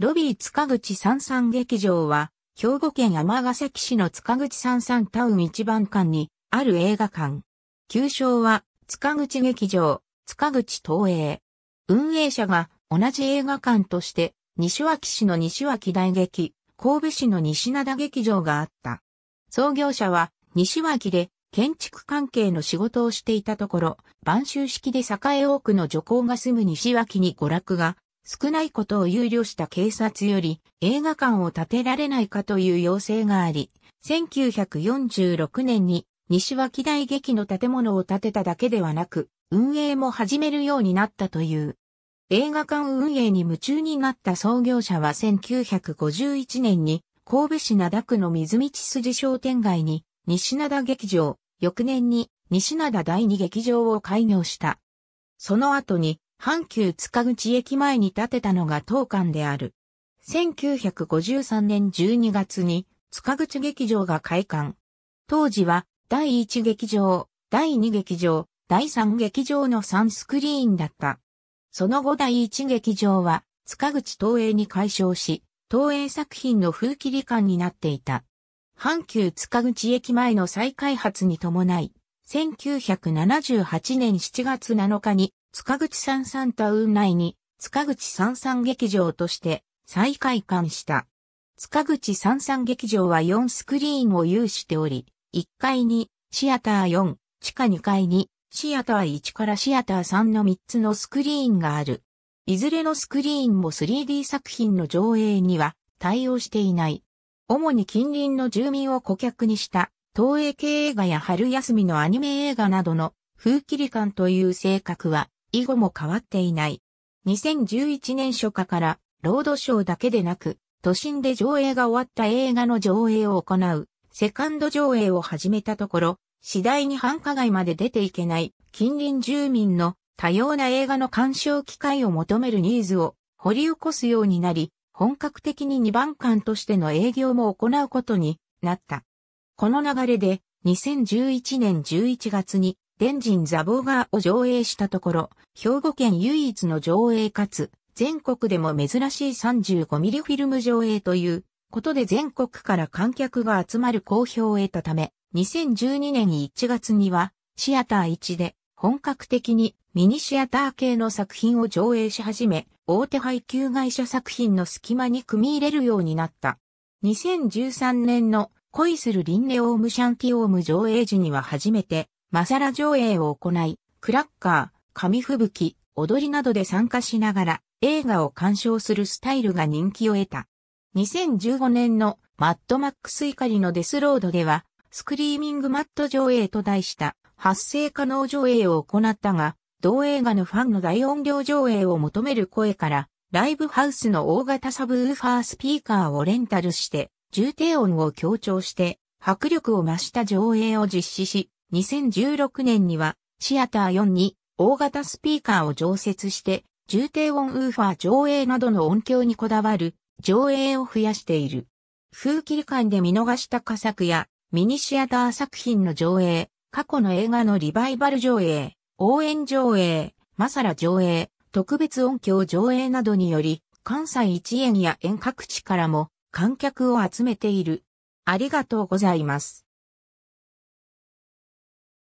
ロビー塚口三三劇場は、兵庫県ヶ崎市の塚口三三タウン一番館にある映画館。旧称は、塚口劇場、塚口東映。運営者が同じ映画館として、西脇市の西脇大劇、神戸市の西灘劇場があった。創業者は、西脇で建築関係の仕事をしていたところ、晩秋式で栄え多くの女工が住む西脇に娯楽が少ないことを憂慮した警察より映画館を建てられないかという要請があり、1946年に西脇大劇の建物を建てただけではなく、運営も始めるようになったという。映画館運営に夢中になった創業者は1951年に神戸市灘区の水道筋商店街に西灘劇場、翌年に西灘第二劇場を開業した。その後に阪急塚口駅前に建てたのが当館である。1953年12月に塚口劇場が開館。当時は第1劇場、第2劇場、第3劇場の3スクリーンだった。その後第1劇場は塚口東映に改称し、東映作品の風切り館になっていた。阪急塚口駅前の再開発に伴い、1978年7月7日に塚口三々タウン内に、塚口さん劇場として再開館した。塚口さん劇場は4スクリーンを有しており、1階にシアター4、地下2階にシアター1からシアター3の3つのスクリーンがある。いずれのスクリーンも 3D 作品の上映には対応していない。主に近隣の住民を顧客にした東映系映画や春休みのアニメ映画などの風切り感という性格は以後も変わっていない。2011年初夏から、ロードショーだけでなく、都心で上映が終わった映画の上映を行う、セカンド上映を始めたところ、次第に繁華街まで出ていけない近隣住民の多様な映画の鑑賞機会を求めるニーズを掘り起こすようになり、本格的に2番館としての営業も行うことになった。この流れで2011年11月にジン・ザボーガーを上映したところ、兵庫県唯一の上映かつ、全国でも珍しい35ミリフィルム上映ということで全国から観客が集まる好評を得たため、2012年1月には、シアター1で本格的にミニシアター系の作品を上映し始め、大手配給会社作品の隙間に組み入れるようになった。2013年の恋する輪廻オウムシャンティオウム上映時には初めてマサラ上映を行い、クラッカー、紙吹雪、踊りなどで参加しながら映画を鑑賞するスタイルが人気を得た。2015年のマッドマックス怒りのデスロードでは、スクリーミングマット上映と題した発生可能上映を行ったが、同映画のファンの大音量上映を求める声から、ライブハウスの大型サブウーファースピーカーをレンタルして、重低音を強調して、迫力を増した上映を実施し、2016年にはシアター4に大型スピーカーを常設して重低音ウーファー上映などの音響にこだわる上映を増やしている。風切り感で見逃した佳作やミニシアター作品の上映、過去の映画のリバイバル上映、応援上映、マサラ上映、特別音響上映などにより、関西一円や遠隔地からも観客を集めている。ありがとうございます。